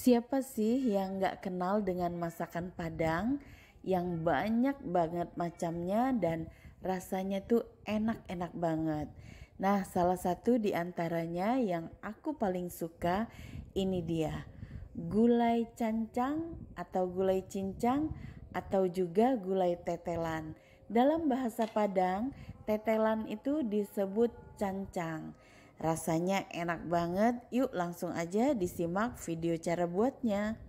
Siapa sih yang gak kenal dengan masakan Padang yang banyak banget macamnya dan rasanya tuh enak-enak banget. Nah, salah satu di antaranya yang aku paling suka ini dia. Gulai cancang atau gulai cincang atau juga gulai tetelan. Dalam bahasa Padang, tetelan itu disebut cancang. Rasanya enak banget, yuk langsung aja disimak video cara buatnya.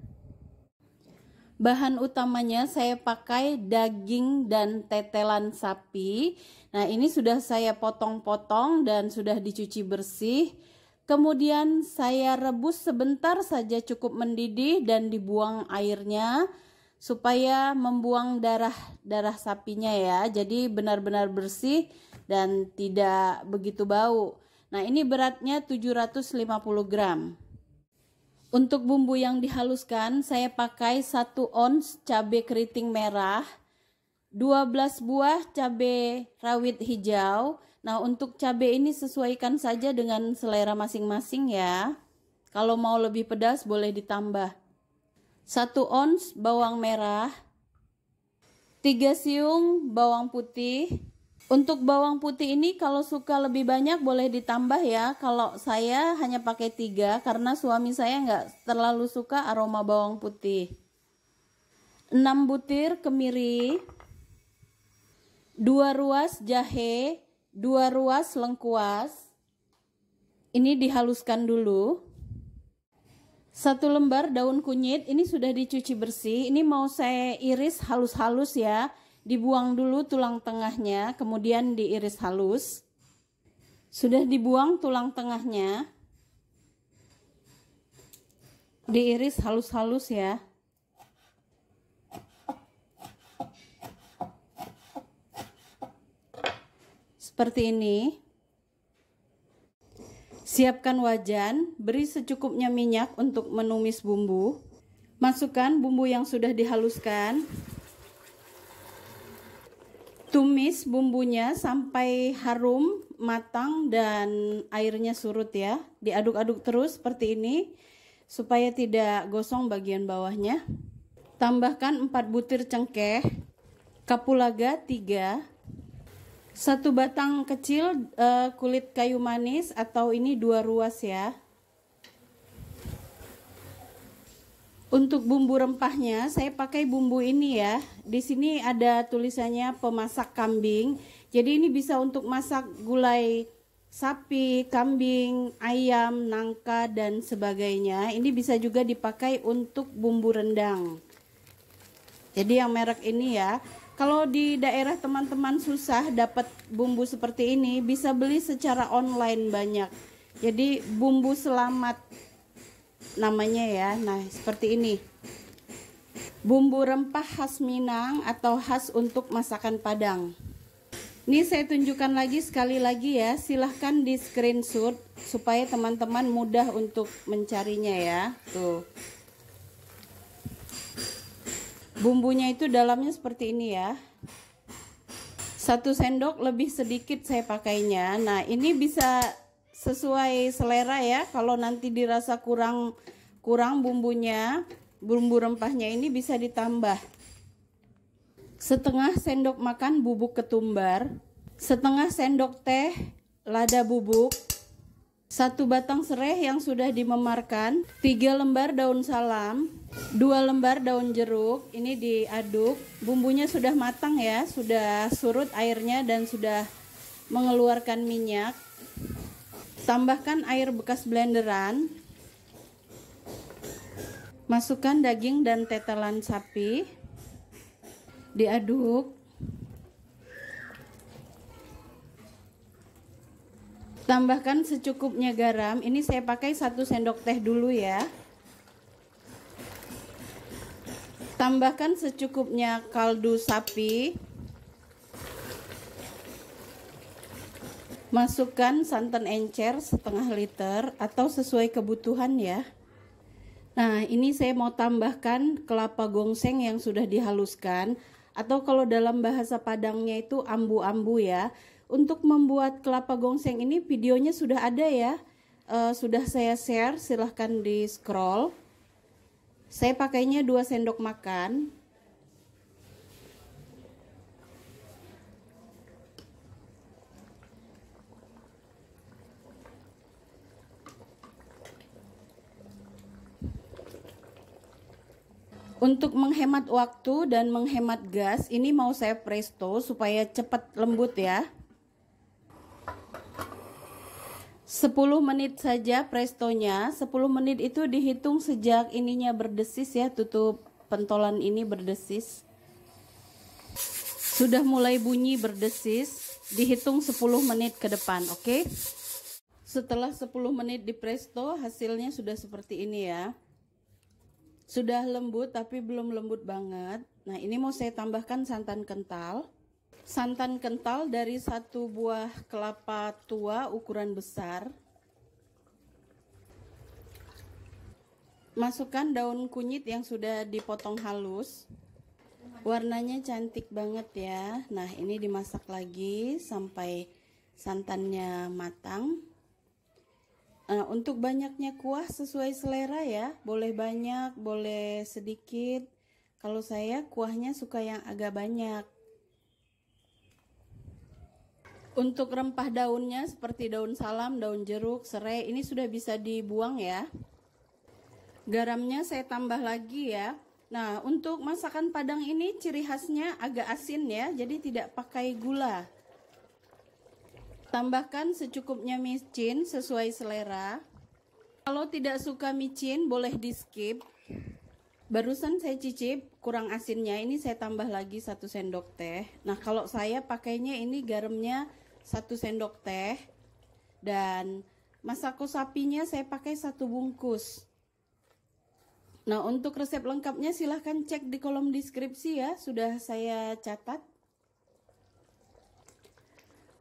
Bahan utamanya saya pakai daging dan tetelan sapi. Nah ini sudah saya potong-potong dan sudah dicuci bersih. Kemudian saya rebus sebentar saja cukup mendidih dan dibuang airnya supaya membuang darah-darah sapinya ya. Jadi benar-benar bersih dan tidak begitu bau. Nah, ini beratnya 750 gram. Untuk bumbu yang dihaluskan, saya pakai 1 ons cabai keriting merah, 12 buah cabai rawit hijau. Nah, untuk cabai ini sesuaikan saja dengan selera masing-masing ya. Kalau mau lebih pedas boleh ditambah. 1 ons bawang merah, 3 siung bawang putih, untuk bawang putih ini kalau suka lebih banyak boleh ditambah ya. Kalau saya hanya pakai tiga karena suami saya nggak terlalu suka aroma bawang putih. 6 butir kemiri, 2 ruas jahe, 2 ruas lengkuas. Ini dihaluskan dulu. Satu lembar daun kunyit ini sudah dicuci bersih. Ini mau saya iris halus-halus ya dibuang dulu tulang tengahnya, kemudian diiris halus. Sudah dibuang tulang tengahnya, diiris halus-halus ya. Seperti ini. Siapkan wajan, beri secukupnya minyak untuk menumis bumbu. Masukkan bumbu yang sudah dihaluskan tumis bumbunya sampai harum, matang dan airnya surut ya. Diaduk-aduk terus seperti ini supaya tidak gosong bagian bawahnya. Tambahkan 4 butir cengkeh, kapulaga 3, satu batang kecil eh, kulit kayu manis atau ini dua ruas ya. Untuk bumbu rempahnya saya pakai bumbu ini ya. Di sini ada tulisannya pemasak kambing. Jadi ini bisa untuk masak gulai sapi, kambing, ayam, nangka dan sebagainya. Ini bisa juga dipakai untuk bumbu rendang. Jadi yang merek ini ya. Kalau di daerah teman-teman susah dapat bumbu seperti ini, bisa beli secara online banyak. Jadi bumbu selamat namanya ya nah seperti ini bumbu rempah khas Minang atau khas untuk masakan Padang ini saya tunjukkan lagi sekali lagi ya silahkan di screenshot supaya teman-teman mudah untuk mencarinya ya tuh bumbunya itu dalamnya seperti ini ya satu sendok lebih sedikit saya pakainya nah ini bisa sesuai selera ya. Kalau nanti dirasa kurang kurang bumbunya, bumbu rempahnya ini bisa ditambah. Setengah sendok makan bubuk ketumbar, setengah sendok teh lada bubuk, satu batang serai yang sudah dimemarkan, tiga lembar daun salam, dua lembar daun jeruk, ini diaduk. Bumbunya sudah matang ya, sudah surut airnya dan sudah mengeluarkan minyak. Tambahkan air bekas blenderan. Masukkan daging dan tetelan sapi. Diaduk. Tambahkan secukupnya garam. Ini saya pakai 1 sendok teh dulu ya. Tambahkan secukupnya kaldu sapi. Masukkan santan encer setengah liter atau sesuai kebutuhan ya. Nah, ini saya mau tambahkan kelapa gongseng yang sudah dihaluskan atau kalau dalam bahasa Padangnya itu ambu-ambu ya. Untuk membuat kelapa gongseng ini videonya sudah ada ya. E, sudah saya share, silahkan di scroll. Saya pakainya 2 sendok makan. Untuk menghemat waktu dan menghemat gas, ini mau saya presto supaya cepat lembut ya. 10 menit saja prestonya. 10 menit itu dihitung sejak ininya berdesis ya, tutup pentolan ini berdesis. Sudah mulai bunyi berdesis, dihitung 10 menit ke depan, oke? Okay? Setelah 10 menit di presto, hasilnya sudah seperti ini ya. Sudah lembut tapi belum lembut banget. Nah, ini mau saya tambahkan santan kental. Santan kental dari satu buah kelapa tua ukuran besar. Masukkan daun kunyit yang sudah dipotong halus. Warnanya cantik banget ya. Nah, ini dimasak lagi sampai santannya matang. Nah, untuk banyaknya kuah sesuai selera ya. Boleh banyak, boleh sedikit. Kalau saya kuahnya suka yang agak banyak. Untuk rempah daunnya seperti daun salam, daun jeruk, serai ini sudah bisa dibuang ya. Garamnya saya tambah lagi ya. Nah, untuk masakan Padang ini ciri khasnya agak asin ya, jadi tidak pakai gula. Tambahkan secukupnya micin sesuai selera. Kalau tidak suka micin boleh di skip. Barusan saya cicip kurang asinnya ini saya tambah lagi satu sendok teh. Nah kalau saya pakainya ini garamnya satu sendok teh dan masako sapinya saya pakai satu bungkus. Nah untuk resep lengkapnya silahkan cek di kolom deskripsi ya sudah saya catat.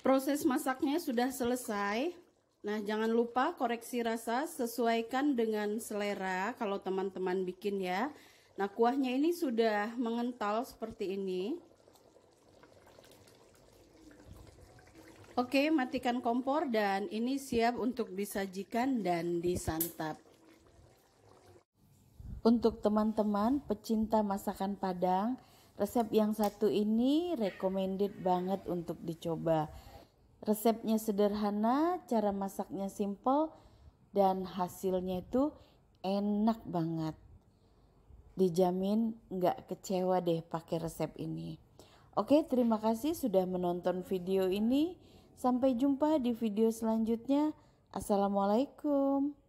Proses masaknya sudah selesai. Nah, jangan lupa koreksi rasa sesuaikan dengan selera kalau teman-teman bikin ya. Nah, kuahnya ini sudah mengental seperti ini. Oke, matikan kompor dan ini siap untuk disajikan dan disantap. Untuk teman-teman pecinta masakan Padang, resep yang satu ini recommended banget untuk dicoba Resepnya sederhana, cara masaknya simple, dan hasilnya itu enak banget. Dijamin nggak kecewa deh pakai resep ini. Oke, terima kasih sudah menonton video ini. Sampai jumpa di video selanjutnya. Assalamualaikum.